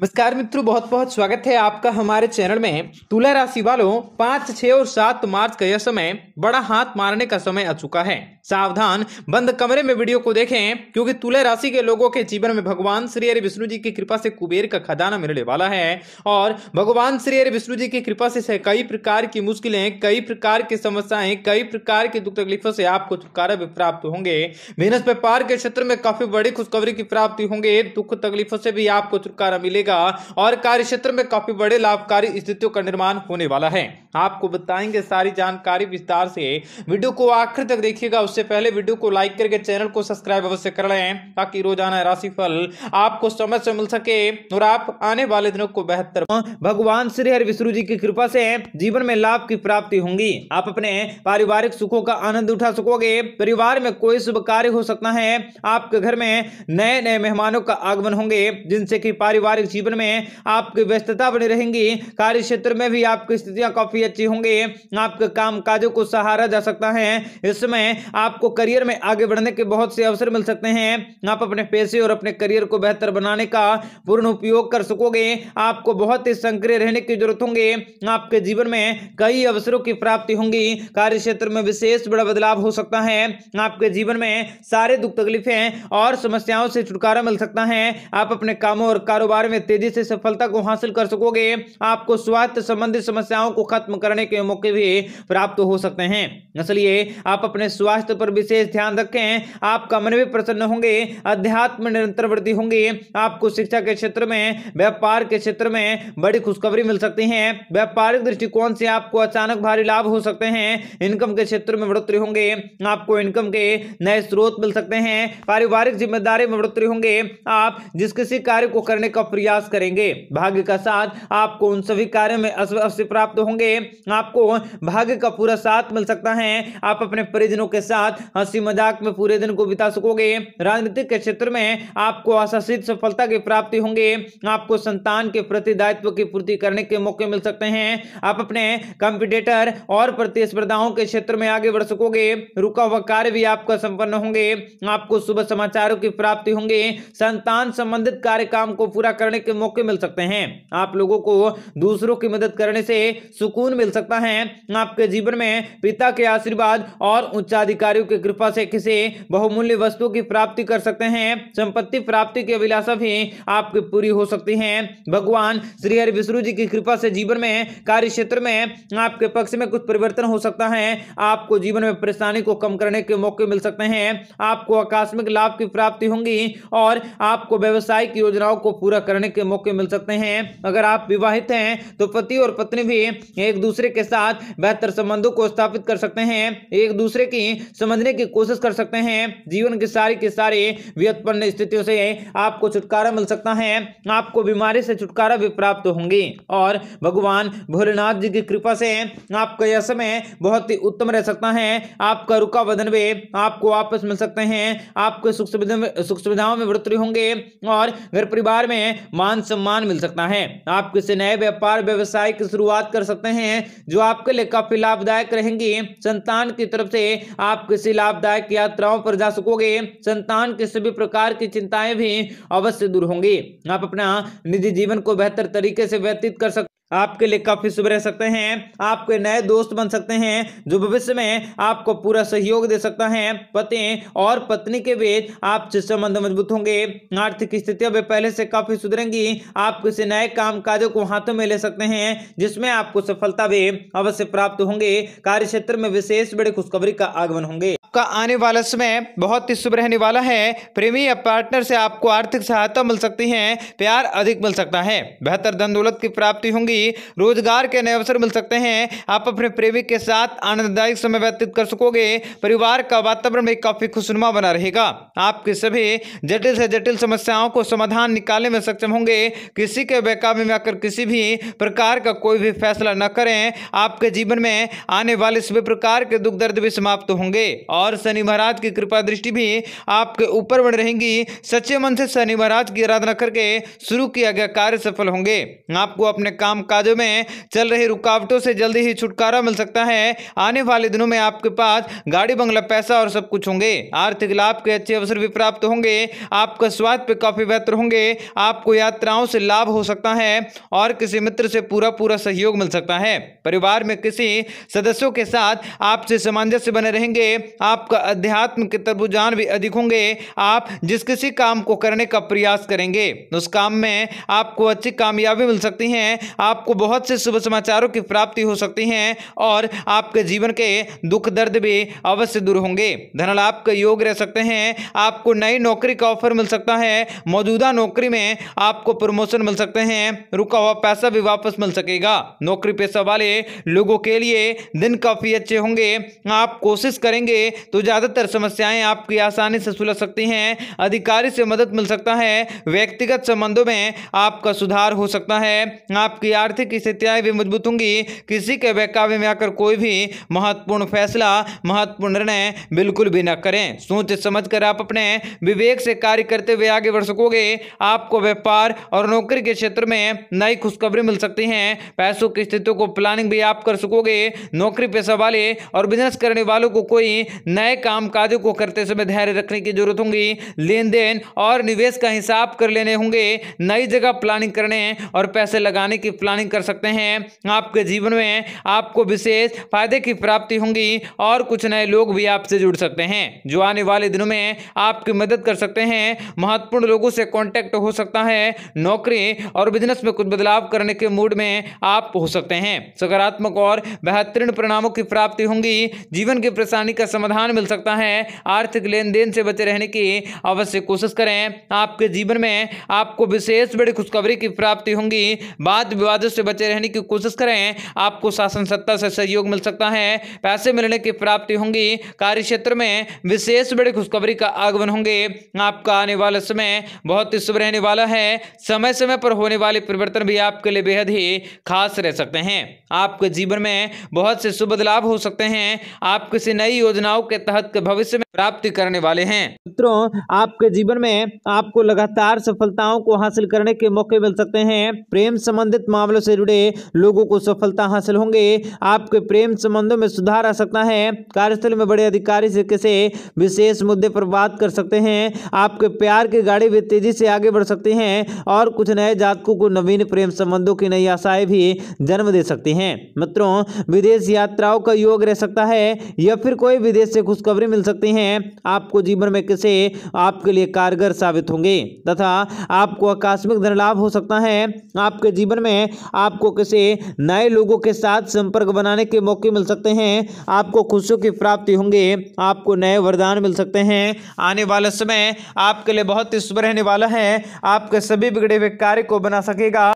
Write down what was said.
नमस्कार मित्रों बहुत बहुत स्वागत है आपका हमारे चैनल में तुला राशि वालों पाँच छह और सात मार्च का यह समय बड़ा हाथ मारने का समय आ चुका है सावधान बंद कमरे में वीडियो को देखें क्योंकि तुला राशि के लोगों के जीवन में भगवान श्री हरि विष्णु जी की कृपा से कुबेर का खदाना मिलने वाला है और भगवान श्री हरि विष्णु जी की कृपा से कई प्रकार की मुश्किलें कई प्रकार की समस्याएं कई प्रकार की दुख तकलीफों से आपको छुटकारा भी प्राप्त होंगे मेहनत व्यापार के क्षेत्र में काफी बड़ी खुशखबरी की प्राप्ति होंगे दुख तकलीफों से भी आपको छुटकारा मिलेगा बढ़ेगा और कार्य क्षेत्र में काफी बड़े लाभकारी स्थितियों का निर्माण होने वाला है आपको बताएंगे सारी जानकारी विस्तार से वीडियो को आखिर तक देखिएगा उससे पहले वीडियो को लाइक करके चैनल को सब्सक्राइब अवश्य कर लें ताकि रोजाना राशिफल आपको समय से मिल सके और आप आने वाले दिनों को बेहतर भगवान श्री हरि विष्णु जी की कृपा से जीवन में लाभ की प्राप्ति होंगी आप अपने पारिवारिक सुखों का आनंद उठा सकोगे परिवार में कोई शुभ कार्य हो सकता है आपके घर में नए नए मेहमानों का आगमन होंगे जिनसे की पारिवारिक जीवन में आपकी व्यस्तता बनी रहेंगी कार्य क्षेत्र में भी आपकी स्थितियां काफी अच्छी होंगी आपके काम काजों को सहारा जा सकता है इसमें आपको करियर में आगे बढ़ने के बहुत से अवसर मिल सकते हैं आप अपने पैसे और अपने करियर को बेहतर बनाने का पूर्ण उपयोग कर सकोगे आपको बहुत ही सक्रिय रहने की जरूरत होंगी आपके जीवन में कई अवसरों की प्राप्ति होंगी कार्य क्षेत्र में विशेष बड़ा बदलाव हो सकता है आपके जीवन में सारे दुख तकलीफें और समस्याओं से छुटकारा मिल सकता है आप अपने कामों और कारोबार में तेजी से सफलता को हासिल कर सकोगे आपको स्वास्थ्य संबंधित समस्याओं को खत्म करने के मौके भी प्राप्त हो सकते हैं इसलिए आप अपने स्वास्थ्य पर विशेष ध्यान रखें आपका मन भी प्रसन्न होंगे अध्यात्म निरंतर वृद्धि होंगे आपको शिक्षा के क्षेत्र में व्यापार के क्षेत्र में बड़ी खुशखबरी मिल सकती है व्यापारिक दृष्टिकोण से आपको अचानक भारी लाभ हो सकते हैं इनकम के क्षेत्र में बढ़ोतरी होंगे आपको इनकम के नए स्रोत मिल सकते हैं पारिवारिक जिम्मेदारी में बढ़ोतरी होंगे आप जिस किसी कार्य को करने का प्रयास प्रयास करेंगे भाग्य का साथ आपको उन सभी कार्यों में अवश्य प्राप्त होंगे आपको भाग्य का पूरा साथ मिल सकता है आप अपने परिजनों के साथ हंसी मजाक में पूरे दिन को बिता सकोगे राजनीतिक के क्षेत्र में आपको आशासित सफलता की प्राप्ति होंगे आपको संतान के प्रति दायित्व की पूर्ति करने के मौके मिल सकते हैं आप अपने कंपिटेटर और प्रतिस्पर्धाओं के क्षेत्र में आगे बढ़ सकोगे रुका हुआ कार्य भी आपका संपन्न होंगे आपको शुभ समाचारों की प्राप्ति होंगे संतान संबंधित कार्य काम को पूरा करने के मौके मिल सकते हैं आप लोगों को दूसरों की मदद करने से सुकून मिल सकता है आपके जीवन में पिता के आशीर्वाद और उच्चाधिकारियों की कृपा से किसी बहुमूल्य वस्तु की प्राप्ति कर सकते हैं संपत्ति प्राप्ति की अभिलाषा भी आपकी पूरी हो सकती है भगवान श्री हरि विष्णु जी की कृपा से जीवन में कार्य क्षेत्र में आपके पक्ष में कुछ परिवर्तन हो सकता है आपको जीवन में परेशानी को कम करने के मौके मिल सकते हैं आपको आकस्मिक लाभ की प्राप्ति होंगी और आपको व्यवसाय की योजनाओं को पूरा करने के मौके मिल सकते हैं अगर आप विवाहित हैं तो पति और पत्नी भी एक दूसरे के साथ बेहतर संबंधों को स्थापित कर सकते हैं एक दूसरे की समझने की कोशिश कर सकते हैं जीवन की सारी की सारी व्युत्पन्न स्थितियों से आपको छुटकारा मिल सकता है आपको बीमारी से छुटकारा भी प्राप्त होंगे और भगवान भोलेनाथ जी की कृपा से आपका यह समय बहुत ही उत्तम रह सकता है आपका रुका बदन भी आपको वापस मिल सकते हैं आपके सुख सुविधा सुख सुविधाओं में वृत्ति होंगे और घर परिवार में मान सम्मान मिल सकता है आप किसी नए व्यापार व्यवसाय की शुरुआत कर सकते हैं जो आपके लिए काफी लाभदायक रहेंगे संतान की तरफ से आप किसी लाभदायक यात्राओं पर जा सकोगे संतान के सभी प्रकार की चिंताएं भी अवश्य दूर होंगी आप अपना निजी जीवन को बेहतर तरीके से व्यतीत कर सकते आपके लिए काफी शुभ रह सकते हैं आपके नए दोस्त बन सकते हैं जो भविष्य में आपको पूरा सहयोग दे सकता है पति और पत्नी के बीच आपसे संबंध मजबूत होंगे आर्थिक स्थितियां भी पहले से काफी सुधरेंगी आप किसी नए काम काजों को हाथों में ले सकते हैं जिसमें आपको सफलता भी अवश्य प्राप्त होंगे कार्य क्षेत्र में विशेष बड़ी खुशखबरी का आगमन होंगे आपका आने वाला समय बहुत ही शुभ रहने वाला है प्रेमी या पार्टनर से आपको आर्थिक सहायता मिल सकती है प्यार अधिक मिल सकता है बेहतर धन दौलत की प्राप्ति होंगी रोजगार के नए अवसर मिल सकते हैं आप अपने प्रेमी के साथ आनंददायक समय व्यतीत कर सकोगे परिवार का वातावरण भी काफी खुशनुमा बना रहेगा आपके सभी जटिल से जटिल समस्याओं को समाधान निकालने में सक्षम होंगे किसी के बेकाबे में आकर किसी भी प्रकार का कोई भी फैसला न करें आपके जीवन में आने वाले सभी प्रकार के दुख दर्द भी समाप्त होंगे और और शनि महाराज की कृपा दृष्टि भी आपके ऊपर बढ़ रहेगी सच्चे मन से शनि महाराज की आराधना करके शुरू किया गया कार्य सफल होंगे आपको अपने काम काजों में चल रही रुकावटों से जल्दी ही छुटकारा मिल सकता है आने वाले दिनों में आपके पास गाड़ी बंगला पैसा और सब कुछ होंगे आर्थिक लाभ के अच्छे अवसर भी प्राप्त होंगे आपका स्वास्थ्य काफ़ी बेहतर होंगे आपको यात्राओं से लाभ हो सकता है और किसी मित्र से पूरा पूरा सहयोग मिल सकता है परिवार में किसी सदस्यों के साथ आपसे सामंजस्य बने रहेंगे आप आपका अध्यात्म के तरबुजान भी अधिक होंगे आप जिस किसी काम को करने का प्रयास करेंगे उस काम में आपको अच्छी कामयाबी मिल सकती है आपको बहुत से शुभ समाचारों की प्राप्ति हो सकती है और आपके जीवन के दुख दर्द भी अवश्य दूर होंगे धनलाभ के योग रह सकते हैं आपको नई नौकरी का ऑफर मिल सकता है मौजूदा नौकरी में आपको प्रमोशन मिल सकते हैं रुका हुआ पैसा भी वापस मिल सकेगा नौकरी पेशा वाले लोगों के लिए दिन काफ़ी अच्छे होंगे आप कोशिश करेंगे तो ज़्यादातर समस्याएं आपकी आसानी से सुलझ सकती हैं अधिकारी से मदद मिल सकता है व्यक्तिगत संबंधों में आपका सुधार हो सकता है आपकी आर्थिक स्थितियाँ भी मजबूत होंगी किसी के बहकावे में आकर कोई भी महत्वपूर्ण फैसला महत्वपूर्ण निर्णय बिल्कुल भी न करें सोच समझ कर आप अपने विवेक से कार्य करते हुए आगे बढ़ सकोगे आपको व्यापार और नौकरी के क्षेत्र में नई खुशखबरी मिल सकती है पैसों की स्थितियों को प्लानिंग भी आप कर सकोगे नौकरी पेशा वाले और बिजनेस करने वालों को कोई नए काम काजों को करते समय धैर्य रखने की जरूरत होगी लेन देन और निवेश का हिसाब कर लेने होंगे नई जगह प्लानिंग करने और पैसे लगाने की प्लानिंग कर सकते हैं आपके जीवन में आपको विशेष फायदे की प्राप्ति होंगी और कुछ नए लोग भी आपसे जुड़ सकते हैं जो आने वाले दिनों में आपकी मदद कर सकते हैं महत्वपूर्ण लोगों से कॉन्टैक्ट हो सकता है नौकरी और बिजनेस में कुछ बदलाव करने के मूड में आप हो सकते हैं सकारात्मक और बेहतरीन परिणामों की प्राप्ति होंगी जीवन की परेशानी का समाधान समाधान मिल सकता है आर्थिक लेन देन से बचे रहने की अवश्य कोशिश करें आपके जीवन में आपको विशेष बड़ी खुशखबरी की प्राप्ति होंगी वाद विवादों से बचे रहने की कोशिश करें आपको शासन सत्ता से सहयोग मिल सकता है पैसे मिलने की प्राप्ति होंगी कार्य क्षेत्र में विशेष बड़ी खुशखबरी का आगमन होंगे आपका आने वाला समय बहुत ही शुभ रहने वाला है समय समय पर होने वाले परिवर्तन भी आपके लिए बेहद ही खास रह सकते हैं आपके जीवन में बहुत से शुभ बदलाव हो सकते हैं आप किसी नई योजनाओं के तहत के भविष्य में प्राप्ति करने वाले हैं मित्रों आपके जीवन में आपको लगातार सफलताओं को हासिल करने के मौके मिल सकते हैं प्रेम संबंधित मामलों से जुड़े लोगों को सफलता हासिल होंगे आपके प्रेम संबंधों में सुधार आ सकता है कार्यस्थल में बड़े अधिकारी से किसी विशेष मुद्दे पर बात कर सकते हैं आपके प्यार की गाड़ी भी तेजी से आगे बढ़ सकती है और कुछ नए जातकों को नवीन प्रेम संबंधों की नई आशाएं भी जन्म दे सकती है मित्रों विदेश यात्राओं का योग रह सकता है या फिर कोई विदेश इससे खुशखबरी मिल सकती हैं आपको जीवन में किसे आपके लिए कारगर साबित होंगे तथा आपको आकस्मिक धनलाभ हो सकता है आपके जीवन में आपको किसे नए लोगों के साथ संपर्क बनाने के मौके मिल सकते हैं आपको खुशियों की प्राप्ति होंगे आपको नए वरदान मिल सकते हैं आने वाले समय आपके लिए बहुत ही शुभ रहने वाला है आपके सभी बिगड़े हुए कार्य को बना सकेगा